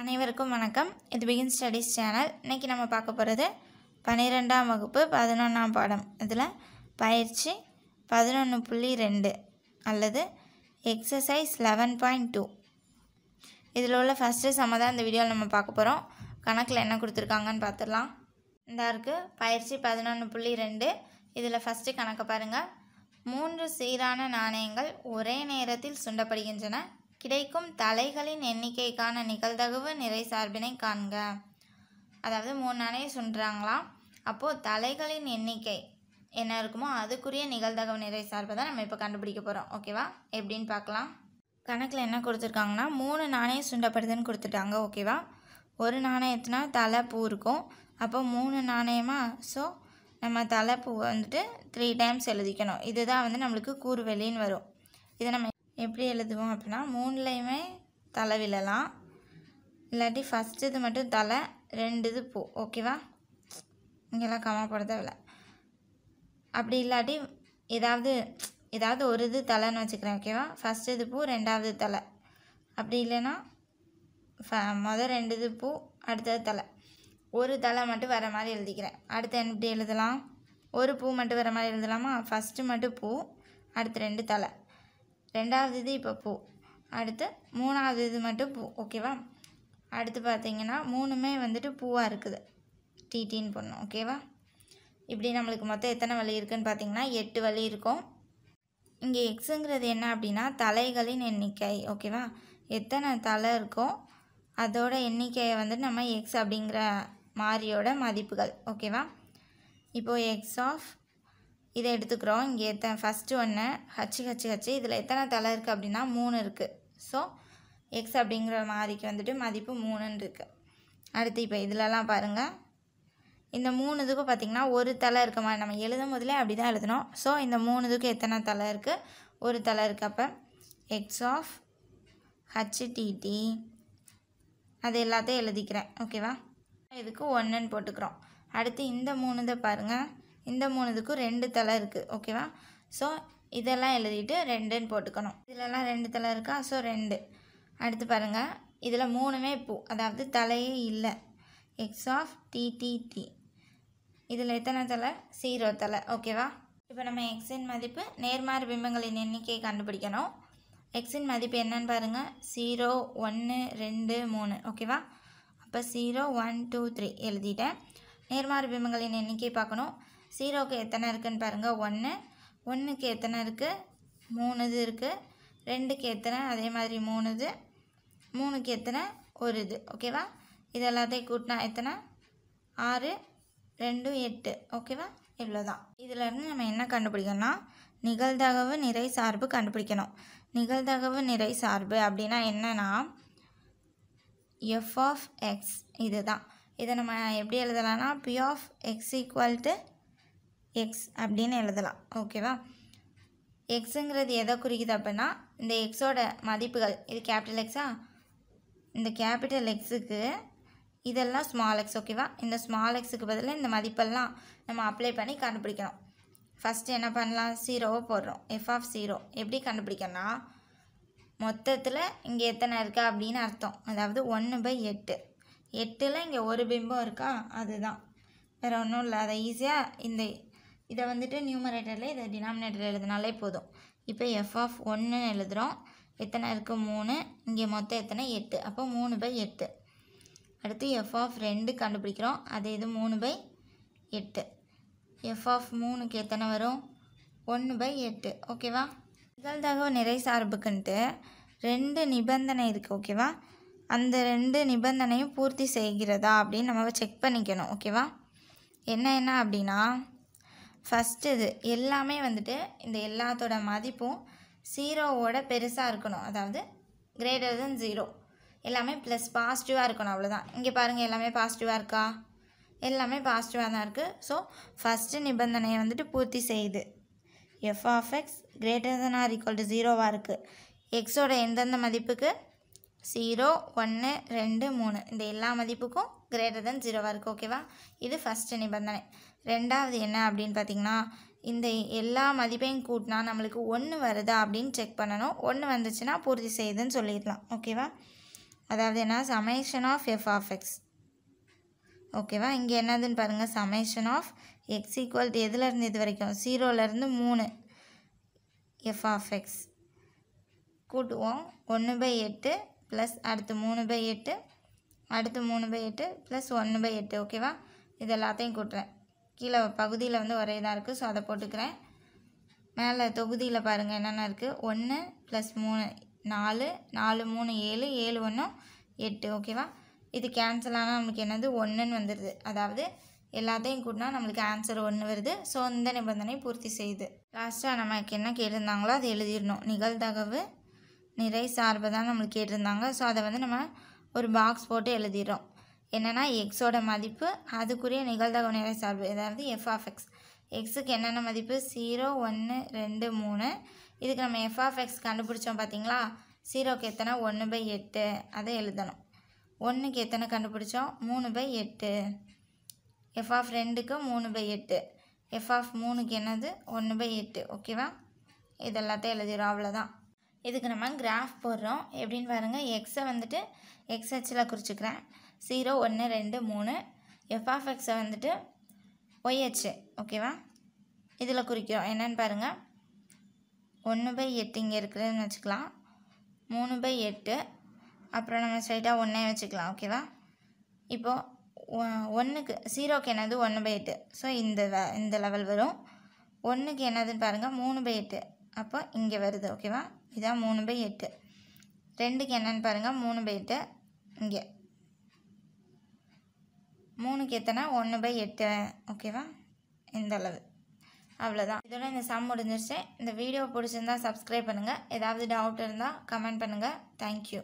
அனைவருக்கும் வணக்கம் இது பிகின் ஸ்டடீஸ் சேனல் இன்றைக்கி நம்ம பார்க்க போகிறது பன்னிரெண்டாம் வகுப்பு பதினொன்றாம் பாடம் இதில் பயிற்சி பதினொன்று புள்ளி ரெண்டு அல்லது எக்ஸசைஸ் லெவன் பாயிண்ட் டூ இதில் உள்ள ஃபஸ்ட்டு சம தான் இந்த வீடியோவில் நம்ம பார்க்க போகிறோம் கணக்கில் என்ன கொடுத்துருக்காங்கன்னு பார்த்துடலாம் இந்த இருக்குது பயிற்சி பதினொன்று புள்ளி ரெண்டு இதில் ஃபஸ்ட்டு கணக்கை பாருங்கள் மூன்று சீரான நாணயங்கள் ஒரே நேரத்தில் சுண்டப்படுகின்றன கிடைக்கும் தலைகளின் எண்ணிக்கைக்கான நிகழ்தகவு நிறை சார்பினை காண்க அதாவது மூணு நாணயம் சொல்கிறாங்களாம் அப்போது தலைகளின் எண்ணிக்கை என்ன இருக்குமோ அதுக்குரிய நிகழ்தகவு நிறை சார்பை தான் நம்ம இப்போ கண்டுபிடிக்க போகிறோம் ஓகேவா எப்படின்னு பார்க்கலாம் கணக்கில் என்ன கொடுத்துருக்காங்கன்னா மூணு நாணயம் சுண்டப்படுதுன்னு கொடுத்துட்டாங்க ஓகேவா ஒரு நாணயத்துனா தலை பூ இருக்கும் அப்போ மூணு நாணயமாக ஸோ நம்ம தலை பூ வந்துட்டு த்ரீ டைம்ஸ் எழுதிக்கணும் இதுதான் வந்து நம்மளுக்கு கூறுவெளின்னு வரும் இதை நம்ம எப்படி எழுதுவோம் அப்படின்னா மூணுலேயுமே தலை விழலாம் இல்லாட்டி ஃபஸ்ட்டு இது மட்டும் தலை ரெண்டு இது பூ ஓகேவா இங்கெல்லாம் கமா போடுறத அப்படி இல்லாட்டி ஏதாவது ஏதாவது ஒரு இது தலைன்னு வச்சுக்கிறேன் ஓகேவா ஃபஸ்ட் இது பூ ரெண்டாவது தலை அப்படி இல்லைன்னா ஃப மொதல் ரெண்டு இது பூ அடுத்தது தலை ஒரு தலை மட்டும் வர மாதிரி எழுதிக்கிறேன் அடுத்து எப்படி எழுதலாம் ஒரு பூ மட்டும் வர மாதிரி எழுதலாமா ஃபஸ்ட்டு மட்டும் பூ அடுத்து ரெண்டு தலை ரெண்டாவது இது இப்போ பூ அடுத்து மூணாவது இது மட்டும் பூ ஓகேவா அடுத்து பார்த்திங்கன்னா மூணுமே வந்துட்டு பூவாக இருக்குது டிடின்னு பண்ணும் ஓகேவா இப்படி நம்மளுக்கு மொத்தம் எத்தனை வழி இருக்குதுன்னு பார்த்தீங்கன்னா எட்டு வழி இருக்கும் இங்கே எக்ஸுங்கிறது என்ன அப்படின்னா தலைகளின் எண்ணிக்கை ஓகேவா எத்தனை தலை இருக்கோ அதோட எண்ணிக்கையை வந்துட்டு நம்ம எக்ஸ் அப்படிங்கிற மாதிரியோட மதிப்புகள் ஓகேவா இப்போது எக்ஸ் ஆஃப் இதை எடுத்துக்கிறோம் இங்கே எத்தனை ஃபஸ்ட்டு ஒன்று ஹச்சு ஹச்சு ஹச்சு இதில் எத்தனை தலை இருக்குது அப்படின்னா மூணு இருக்குது ஸோ எக்ஸ் அப்படிங்கிற மாதிரிக்கு வந்துட்டு மதிப்பு மூணுன்னு இருக்குது அடுத்து இப்போ இதிலலாம் பாருங்கள் இந்த மூணு இதுக்கும் பார்த்திங்கன்னா ஒரு தலை இருக்க மாதிரி நம்ம எழுதும் போதிலே அப்படி தான் எழுதணும் ஸோ இந்த மூணு எத்தனை தலை இருக்குது ஒரு தலை இருக்குது அப்போ எக்ஸ் ஆஃப் ஹச்டிடி அது எல்லாத்தையும் எழுதிக்கிறேன் ஓகேவா இதுக்கு ஒன்றுன்னு போட்டுக்கிறோம் அடுத்து இந்த மூணு இதை பாருங்கள் இந்த மூணுதுக்கும் ரெண்டு தலை இருக்குது ஓகேவா ஸோ இதெல்லாம் எழுதிட்டு ரெண்டுன்னு போட்டுக்கணும் இதிலலாம் ரெண்டு தலை இருக்கா ஸோ ரெண்டு அடுத்து பாருங்கள் இதில் மூணுமே பூ அதாவது தலையே இல்லை எக்ஸ் ஆஃப் டிடிடி இதில் எத்தனை தலை சீரோ தலை ஓகேவா இப்போ நம்ம எக்ஸின் மதிப்பு நேர்மாறு பிம்பங்களின் எண்ணிக்கையை கண்டுபிடிக்கணும் எக்ஸின் மதிப்பு என்னன்னு பாருங்கள் ஜீரோ ஒன்று ரெண்டு மூணு ஓகேவா அப்போ ஜீரோ ஒன் டூ த்ரீ எழுதிட்டேன் நேர்மாறு பிம்பங்களின் எண்ணிக்கை பார்க்கணும் ஜீரோவுக்கு எத்தனை இருக்குதுன்னு பாருங்கள் ஒன்று ஒன்றுக்கு எத்தனை இருக்குது மூணு இது இருக்குது ரெண்டுக்கு எத்தனை அதே மாதிரி மூணு இது மூணுக்கு எத்தனை ஒரு இது ஓகேவா இது எல்லாத்தையும் கூட்டினா எத்தனை ஆறு ரெண்டு எட்டு ஓகேவா இவ்வளோதான் இதிலேருந்து நம்ம என்ன கண்டுபிடிக்கணும்னா நிகழ்தகவு நிறை சார்பு கண்டுபிடிக்கணும் நிகழ்தகவு நிறை சார்பு அப்படின்னா என்னென்னா எஃப் ஆஃப் எக்ஸ் இது தான் இதை நம்ம எப்படி எழுதலாம்னா P of X equal to X அப்படின்னு எழுதலாம் ஓகேவா எக்ஸுங்கிறது எதை குறிக்குது அப்படின்னா இந்த எக்ஸோட மதிப்புகள் இது கேபிட்டல் எக்ஸா இந்த கேபிட்டல் எக்ஸுக்கு இதெல்லாம் ஸ்மால் எக்ஸ் ஓகேவா இந்த ஸ்மால் எக்ஸுக்கு பதிலாக இந்த மதிப்பெல்லாம் நம்ம அப்ளை பண்ணி கண்டுபிடிக்கணும் ஃபஸ்ட்டு என்ன பண்ணலாம் ஜீரோவை போடுறோம் எஃப் ஆஃப் சீரோ எப்படி கண்டுபிடிக்கணும்னா மொத்தத்தில் இங்கே எத்தனை இருக்கா அப்படின்னு அர்த்தம் அதாவது ஒன்று பை எட்டு எட்டில் இங்கே ஒரு பிம்பம் இருக்கா அதுதான் வேறு ஒன்றும் இல்லை அதை ஈஸியாக இந்த இதை வந்துட்டு நியூமரேட்டரில் இதை டினாமினேட்டரில் எழுதினாலே போதும் இப்போ எஃப் ஆஃப் ஒன்று எழுதுகிறோம் எத்தனை இருக்குது மூணு இங்கே மொத்தம் எத்தனை எட்டு அப்போ மூணு பை எட்டு அடுத்து எஃப் ஆஃப் ரெண்டு கண்டுபிடிக்கிறோம் அது இது மூணு பை எட்டு எஃப் ஆஃப் மூணுக்கு எத்தனை வரும் ஒன்று பை எட்டு ஓகேவா நிகழ்தகவு நிறை சார்புக்குன்ட்டு ரெண்டு நிபந்தனை இருக்குது ஓகேவா அந்த ரெண்டு நிபந்தனையும் பூர்த்தி செய்கிறதா அப்படின்னு நம்ம செக் பண்ணிக்கணும் ஓகேவா என்ன என்ன அப்படின்னா ஃபஸ்ட்டு இது எல்லாமே வந்துட்டு இந்த எல்லாத்தோட மதிப்பும் ஜீரோவோட பெருசாக இருக்கணும் அதாவது கிரேட்டர் தென் ஜீரோ எல்லாமே ப்ளஸ் பாசிட்டிவாக இருக்கணும் அவ்வளோதான் இங்கே பாருங்கள் எல்லாமே பாசிட்டிவாக இருக்கா எல்லாமே பாசிட்டிவாக தான் இருக்குது ஸோ ஃபஸ்ட்டு நிபந்தனையை வந்துட்டு பூர்த்தி செய்யுது F of X greater than or equal to ஜீரோவாக இருக்குது எக்ஸோட எந்தெந்த மதிப்புக்கு ஜீரோ ஒன்று ரெண்டு மூணு இந்த எல்லா மதிப்புக்கும் கிரேட்டர் தென் ஜீரோவாக இருக்குது ஓகேவா இது ஃபஸ்ட்டு நிபந்தனை ரெண்டாவது என்ன அப்படின்னு பார்த்தீங்கன்னா இந்த எல்லா மதிப்பையும் கூட்டினா நம்மளுக்கு ஒன்று வருதா அப்படின்னு செக் பண்ணணும் ஒன்று வந்துச்சுன்னா பூர்த்தி செய்யுதுன்னு சொல்லிடலாம் ஓகேவா அதாவது என்ன summation of F of X ஓகேவா இங்கே என்னதுன்னு பாருங்கள் சமேஷன் ஆஃப் எக்ஸ் ஈக்குவல் எதுலேருந்து இது வரைக்கும் ஜீரோலேருந்து மூணு எஃப் ஆஃப் எக்ஸ் கூட்டுவோம் ஒன்று பை எட்டு ப்ளஸ் அடுத்து மூணு பை எட்டு அடுத்து மூணு பை எட்டு ப்ளஸ் ஒன்று பை எட்டு ஓகேவா இது எல்லாத்தையும் கூட்டுறேன் கீழே பகுதியில் வந்து ஒரே இதாக இருக்குது ஸோ அதை போட்டுக்கிறேன் மேலே தொகுதியில் பாருங்கள் என்னென்ன இருக்குது ஒன்று ப்ளஸ் மூணு நாலு நாலு மூணு ஏழு ஏழு ஒன்றும் எட்டு ஓகேவா இது கேன்சல் ஆனால் நமக்கு என்னது ஒன்றுன்னு வந்துடுது அதாவது எல்லாத்தையும் கூட்டினா நம்மளுக்கு ஆன்சர் ஒன்று வருது ஸோ இந்த நிபந்தனை பூர்த்தி செய்யுது லாஸ்ட்டாக நமக்கு என்ன கேட்டிருந்தாங்களோ அதை எழுதிடணும் நிகழ்தகவு நிறை சார்பை தான் நம்மளுக்கு கேட்டிருந்தாங்க ஸோ அதை வந்து நம்ம ஒரு பாக்ஸ் போட்டு எழுதிடுறோம் என்னென்னா எக்ஸோட மதிப்பு அதுக்குரிய நிகழ்தகவு நிறை சார்பு அதாவது எஃப் ஆஃப் எக்ஸ் எக்ஸுக்கு என்னென்ன மதிப்பு ஸீரோ ஒன்று ரெண்டு மூணு இதுக்கு நம்ம எஃப் ஆஃப் எக்ஸ் கண்டுபிடிச்சோம் பார்த்தீங்களா ஸீரோக்கு எத்தனை ஒன்று பை எட்டு அதை எழுதணும் ஒன்றுக்கு எத்தனை கண்டுபிடிச்சோம் மூணு பை எட்டு எஃப் ஆஃப் ரெண்டுக்கு மூணு பை எட்டு எஃப் ஆஃப் மூணுக்கு என்னது ஒன்று பை எட்டு ஓகேவா இது எல்லாத்தையும் எழுதிடும் அவ்வளோதான் இதுக்கு நம்ம கிராஃப் போடுறோம் எப்படின்னு பாருங்கள் எக்ஸை வந்துட்டு எக்ஸ் ஹெச்சில் குறிச்சிக்கிறேன் ஜீரோ ஒன்று ரெண்டு மூணு எஃப்ஆஃப் எக்ஸை வந்துட்டு ஒய்ஹெச்சு ஓகேவா இதில் குறிக்கிறோம் என்னென்னு பாருங்கள் ஒன்று பை எட்டு இங்கே இருக்குதுன்னு வச்சுக்கலாம் மூணு பை எட்டு அப்புறம் நம்ம ஸ்ட்ரைட்டாக ஒன்றே வச்சுக்கலாம் ஓகேவா இப்போது ஒன்றுக்கு ஜீரோக்கு என்னது ஒன்று பை எட்டு ஸோ இந்த இந்த லெவல் வரும் ஒன்றுக்கு என்னதுன்னு பாருங்கள் மூணு பை எட்டு அப்போ இங்கே வருது ஓகேவா இதான் மூணு பை எட்டு ரெண்டுக்கு என்னன்னு பாருங்கள் மூணு பை எட்டு இங்கே மூணுக்கு எத்தனை ஒன்று பை எட்டு ஓகேவா இந்த அளவு அவ்வளோதான் இதோட இந்த சம் முடிஞ்சிருச்சு இந்த வீடியோ பிடிச்சிருந்தா சப்ஸ்கிரைப் பண்ணுங்கள் ஏதாவது டவுட் இருந்தால் கமெண்ட் பண்ணுங்கள் தேங்க்யூ